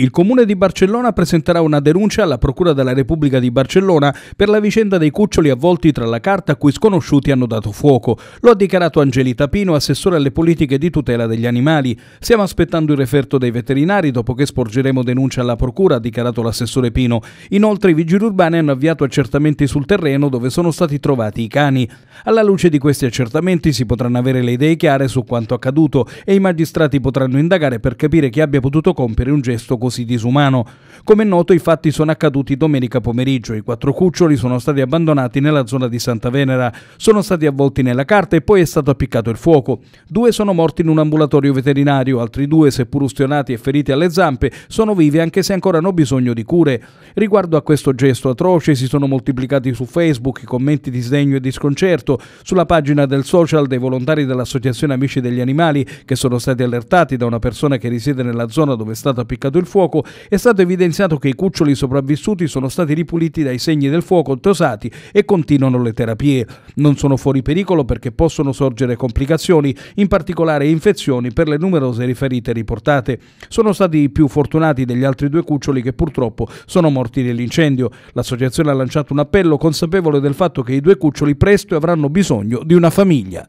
Il Comune di Barcellona presenterà una denuncia alla Procura della Repubblica di Barcellona per la vicenda dei cuccioli avvolti tra la carta a cui sconosciuti hanno dato fuoco. Lo ha dichiarato Angelita Pino, assessore alle politiche di tutela degli animali. Stiamo aspettando il referto dei veterinari, dopo che sporgeremo denuncia alla Procura, ha dichiarato l'assessore Pino. Inoltre i vigili urbani hanno avviato accertamenti sul terreno dove sono stati trovati i cani. Alla luce di questi accertamenti si potranno avere le idee chiare su quanto accaduto e i magistrati potranno indagare per capire chi abbia potuto compiere un gesto così così disumano. Come è noto i fatti sono accaduti domenica pomeriggio, i quattro cuccioli sono stati abbandonati nella zona di Santa Venera, sono stati avvolti nella carta e poi è stato appiccato il fuoco. Due sono morti in un ambulatorio veterinario, altri due, seppur ustionati e feriti alle zampe, sono vivi anche se ancora hanno bisogno di cure. Riguardo a questo gesto atroce si sono moltiplicati su Facebook i commenti di sdegno e di sconcerto, sulla pagina del social dei volontari dell'Associazione Amici degli Animali che sono stati allertati da una persona che risiede nella zona dove è stato appiccato il fuoco, è stato evidenziato che i cuccioli sopravvissuti sono stati ripuliti dai segni del fuoco tosati e continuano le terapie. Non sono fuori pericolo perché possono sorgere complicazioni, in particolare infezioni per le numerose riferite riportate. Sono stati più fortunati degli altri due cuccioli che purtroppo sono morti nell'incendio. L'associazione ha lanciato un appello consapevole del fatto che i due cuccioli presto avranno bisogno di una famiglia.